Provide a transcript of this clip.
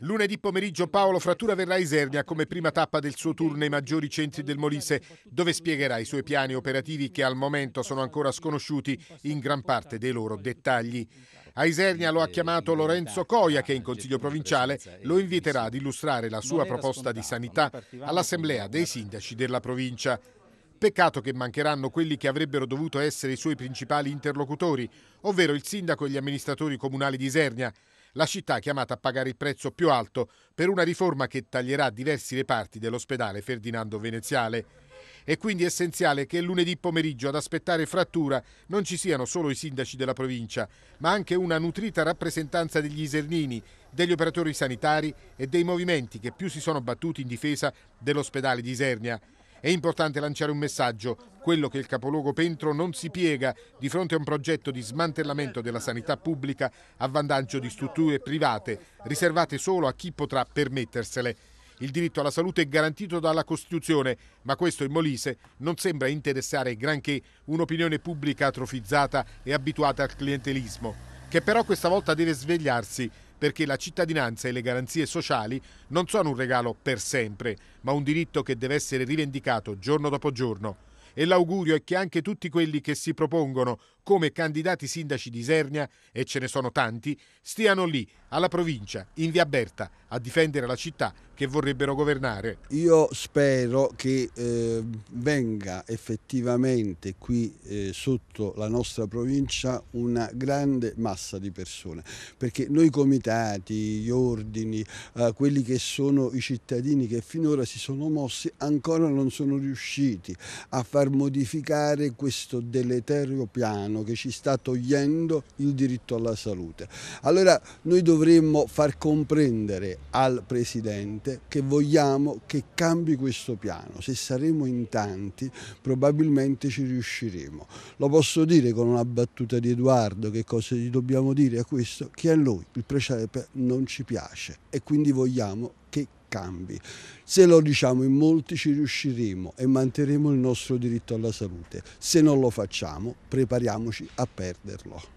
Lunedì pomeriggio Paolo Frattura verrà a Isernia come prima tappa del suo tour nei maggiori centri del Molise, dove spiegherà i suoi piani operativi che al momento sono ancora sconosciuti in gran parte dei loro dettagli. A Isernia lo ha chiamato Lorenzo Coia che in Consiglio Provinciale lo inviterà ad illustrare la sua proposta di sanità all'Assemblea dei Sindaci della provincia. Peccato che mancheranno quelli che avrebbero dovuto essere i suoi principali interlocutori, ovvero il sindaco e gli amministratori comunali di Isernia, la città è chiamata a pagare il prezzo più alto per una riforma che taglierà diversi reparti dell'ospedale Ferdinando Veneziale. È quindi essenziale che lunedì pomeriggio ad aspettare frattura non ci siano solo i sindaci della provincia, ma anche una nutrita rappresentanza degli isernini, degli operatori sanitari e dei movimenti che più si sono battuti in difesa dell'ospedale di Isernia. È importante lanciare un messaggio, quello che il capoluogo Pentro non si piega di fronte a un progetto di smantellamento della sanità pubblica a vantaggio di strutture private, riservate solo a chi potrà permettersele. Il diritto alla salute è garantito dalla Costituzione, ma questo in Molise non sembra interessare granché un'opinione pubblica atrofizzata e abituata al clientelismo, che però questa volta deve svegliarsi perché la cittadinanza e le garanzie sociali non sono un regalo per sempre, ma un diritto che deve essere rivendicato giorno dopo giorno. E l'augurio è che anche tutti quelli che si propongono come candidati sindaci di Isernia, e ce ne sono tanti, stiano lì, alla provincia, in via Berta, a difendere la città che vorrebbero governare. Io spero che eh, venga effettivamente qui eh, sotto la nostra provincia una grande massa di persone, perché noi comitati, gli ordini, eh, quelli che sono i cittadini che finora si sono mossi ancora non sono riusciti a far modificare questo deleterio piano che ci sta togliendo il diritto alla salute. Allora noi dovremmo far comprendere al Presidente gente che vogliamo che cambi questo piano. Se saremo in tanti probabilmente ci riusciremo. Lo posso dire con una battuta di Edoardo, che cosa gli dobbiamo dire a questo? Che a lui il precepe non ci piace e quindi vogliamo che cambi. Se lo diciamo in molti ci riusciremo e manterremo il nostro diritto alla salute. Se non lo facciamo prepariamoci a perderlo.